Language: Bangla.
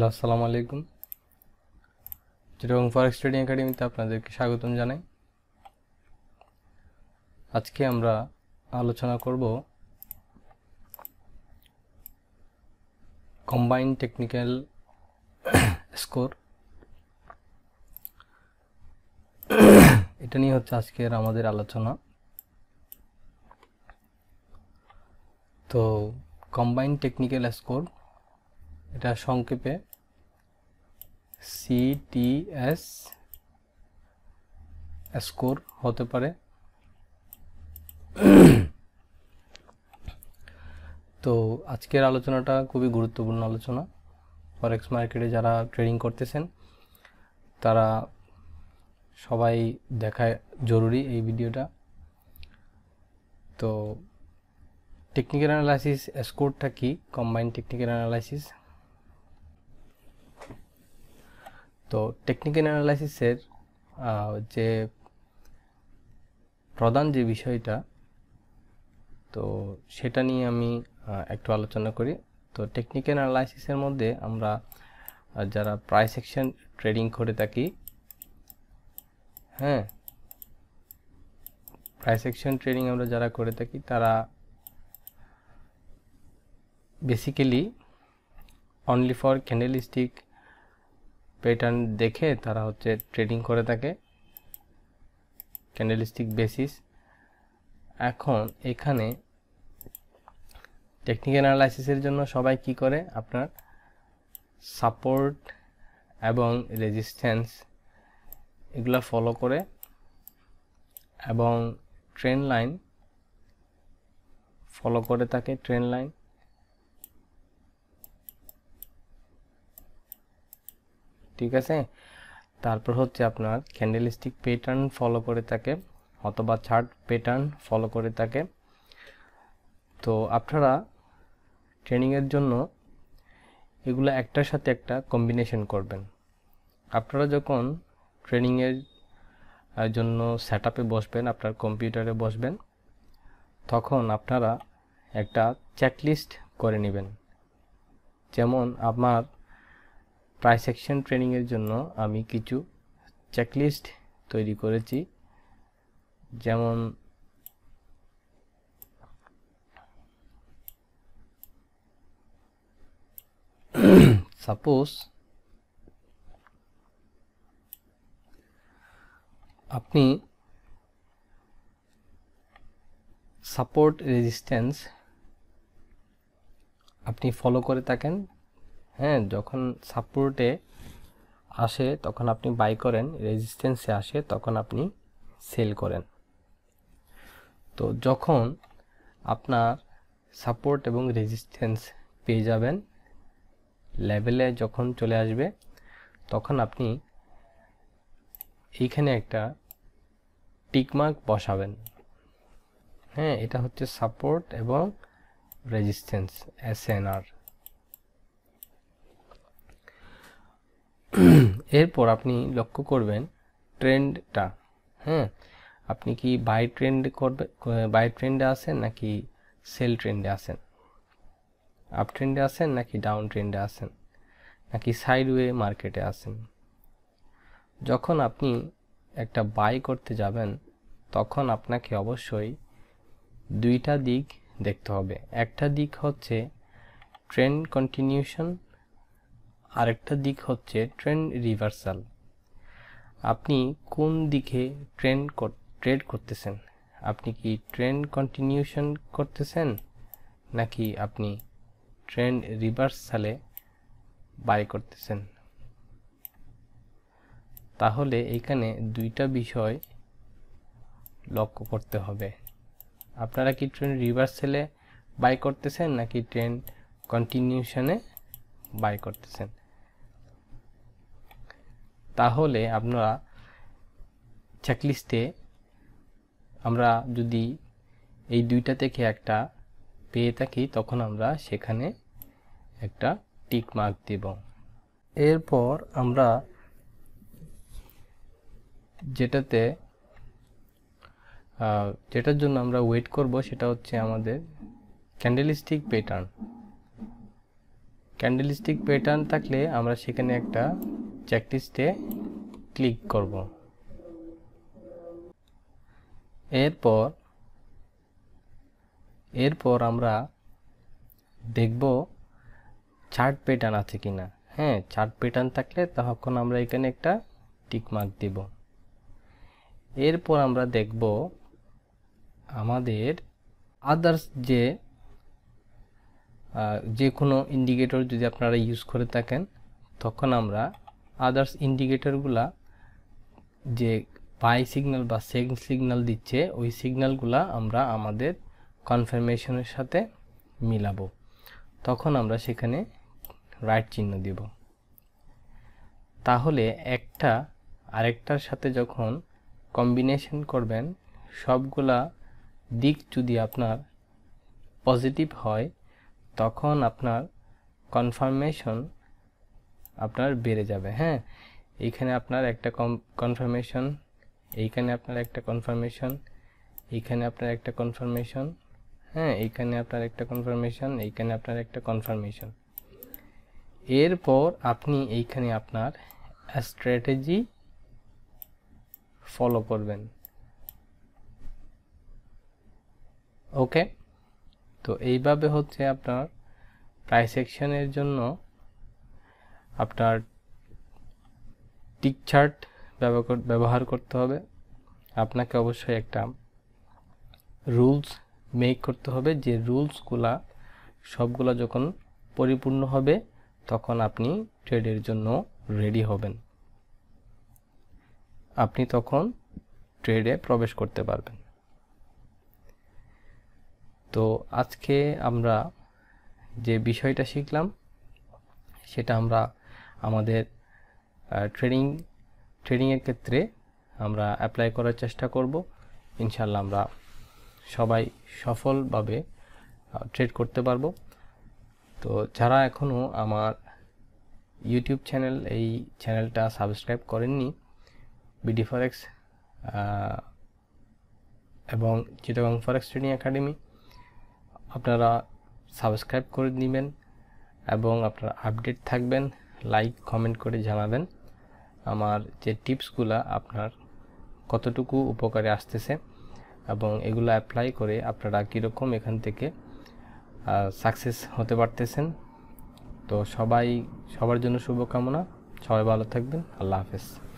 হ্যালো আসসালামু আলাইকুম চিটং ফরেক্স ট্রেডিং একাডেমিতে আপনাদেরকে স্বাগতম জানাই আজকে আমরা আলোচনা করব কম্বাইন্ড টেকনিক্যাল স্কোর এটা নিয়ে হচ্ছে আজকের আমাদের আলোচনা তো কম্বাইন্ড টেকনিক্যাল স্কোর এটা সংক্ষেপে সিটিএস স্কোর হতে পারে তো আজকের আলোচনাটা খুবই গুরুত্বপূর্ণ আলোচনা ফরেক্স মার্কেটে যারা ট্রেডিং করতেছেন তারা সবাই দেখায় জরুরি এই ভিডিওটা তো টেকনিক্যাল অ্যানালাইসিস স্কোরটা কি কম্বাইন্ড টেকনিক্যাল অ্যানালাইসিস তো টেকনিক্যাল অ্যানালাইসিসের যে প্রধান যে বিষয়টা তো সেটা নিয়ে আমি একটু আলোচনা করি তো টেকনিক্যাল অ্যানালাইসিসের মধ্যে আমরা যারা প্রাইস সেকশন ট্রেডিং করে থাকি হ্যাঁ প্রাইস সেকশন ট্রেডিং আমরা যারা করে থাকি তারা basically only for candlestick pattern দেখে তারা হচ্ছে ট্রেডিং করে থাকে ক্যান্ডেলিস্টিক বেসিস এখন এখানে টেকনিক্যাল অ্যানালাইসিসের জন্য সবাই কি করে আপনার সাপোর্ট এবং রেজিস্ট্যান্স এগুলো ফলো করে এবং ট্রেন লাইন ফলো করে থাকে ট্রেন লাইন ঠিক আছে তারপর হচ্ছে আপনার ক্যান্ডেল স্টিক প্যাটার্ন ফলো করে থাকে অথবা চার্ট প্যাটার্ন ফলো করে থাকে তো আপনারা ট্রেনিংয়ের জন্য এগুলো একটার সাথে একটা কম্বিনেশন করবেন আপনারা যখন ট্রেনিংয়ের জন্য সেট বসবেন আপনার কম্পিউটারে বসবেন তখন আপনারা একটা চেকলিস্ট করে নেবেন যেমন আমার ট্রাইসেকশন ট্রেনিংয়ের জন্য আমি কিছু চেকলিস্ট তৈরি করেছি যেমন সাপোজ আপনি সাপোর্ট রেজিস্ট্যান্স আপনি ফলো করে থাকেন হ্যাঁ যখন সাপোর্টে আসে তখন আপনি বাই করেন রেজিস্ট্যান্সে আসে তখন আপনি সেল করেন তো যখন আপনার সাপোর্ট এবং রেজিস্ট্যান্স পেয়ে যাবেন লেভেলে যখন চলে আসবে তখন আপনি এইখানে একটা টিকমার্ক বসাবেন হ্যাঁ এটা হচ্ছে সাপোর্ট এবং রেজিস্ট্যান্স এস এন আর এরপর আপনি লক্ষ্য করবেন ট্রেন্ডটা হ্যাঁ আপনি কি বাই ট্রেন্ড করবে বাই ট্রেন্ডে আসেন নাকি সেল ট্রেন্ডে আসেন আপ ট্রেন্ডে আসেন নাকি ডাউন ট্রেন্ডে আসেন নাকি সাইডওয়ে মার্কেটে আসেন যখন আপনি একটা বাই করতে যাবেন তখন আপনাকে অবশ্যই দুইটা দিক দেখতে হবে একটা দিক হচ্ছে ট্রেন্ড কন্টিনিউশন আরেকটা দিক হচ্ছে ট্রেন রিভার্সাল আপনি কোন দিকে ট্রেন ট্রেড করতেছেন আপনি কি ট্রেন কন্টিনিউশন করতেছেন নাকি আপনি ট্রেন রিভার্সালে বাই করতেছেন তাহলে এখানে দুইটা বিষয় লক্ষ্য করতে হবে আপনারা কি ট্রেন রিভার্সেলে বাই করতেছেন নাকি ট্রেন কন্টিনিউশনে বাই করতেছেন তাহলে আপনারা চেকলিস্টে আমরা যদি এই দুইটা থেকে একটা পেয়ে থাকি তখন আমরা সেখানে একটা টিক মার্ক দেব এরপর আমরা যেটাতে যেটার জন্য আমরা ওয়েট করব সেটা হচ্ছে আমাদের ক্যান্ডেলিস্টিক প্যাটার্ন ক্যান্ডেলিস্টিক প্যাটার্ন থাকলে আমরা সেখানে একটা চ্যাকটিসতে ক্লিক করব এরপর এরপর আমরা দেখব চার্ট প্যাটার্ন আছে কিনা হ্যাঁ চার্ট প্যাটার্ন থাকলে তখন আমরা এখানে একটা টিকমার্ক মার্ক দেব এরপর আমরা দেখব আমাদের আদার্স যে যে কোনো ইন্ডিকেটর যদি আপনারা ইউজ করে থাকেন তখন আমরা আদার্স ইন্ডিকেটরগুলা যে বাই সিগনাল বা সেকেন্ড সিগন্যাল দিচ্ছে ওই সিগনালগুলা আমরা আমাদের কনফার্মেশনের সাথে মিলাবো তখন আমরা সেখানে রাইট চিহ্ন দিব তাহলে একটা আরেকটার সাথে যখন কম্বিনেশন করবেন সবগুলা দিক যদি আপনার পজিটিভ হয় তখন আপনার কনফার্মেশন আপনার বেড়ে যাবে হ্যাঁ এইখানে আপনার একটা কনফার্মেশন এইখানে আপনার একটা কনফার্মেশন এইখানে আপনার একটা কনফার্মেশন হ্যাঁ এইখানে আপনার একটা কনফার্মেশন এইখানে আপনার একটা কনফার্মেশন এরপর আপনি এইখানে আপনার স্ট্র্যাটেজি ফলো করবেন ওকে তো এইভাবে হচ্ছে আপনার প্রাই ট্রাইসেকশনের জন্য আপনার টিক চার্ট ব্যবহার করতে হবে আপনাকে অবশ্যই একটা রুলস মেক করতে হবে যে রুলসগুলা সবগুলা যখন পরিপূর্ণ হবে তখন আপনি ট্রেডের জন্য রেডি হবেন আপনি তখন ট্রেডে প্রবেশ করতে পারবেন তো আজকে আমরা যে বিষয়টা শিখলাম সেটা আমরা আমাদের ট্রেনিং ট্রেনিংয়ের ক্ষেত্রে আমরা অ্যাপ্লাই করার চেষ্টা করব ইনশাল্লাহ আমরা সবাই সফলভাবে ট্রেড করতে পারবো তো যারা এখনও আমার ইউটিউব চ্যানেল এই চ্যানেলটা সাবস্ক্রাইব করেননি বিডি ফরেক্স এবং চিটাগং ফরেক্স ট্রেনিং একাডেমি আপনারা সাবস্ক্রাইব করে নেবেন এবং আপনারা আপডেট থাকবেন লাইক কমেন্ট করে জানাবেন আমার যে টিপসগুলো আপনার কতটুকু উপকারে আসতেছে এবং এগুলো অ্যাপ্লাই করে আপনারা কীরকম এখান থেকে সাকসেস হতে পারতেছেন তো সবাই সবার জন্য শুভকামনা সবাই ভালো থাকবেন আল্লাহ হাফেজ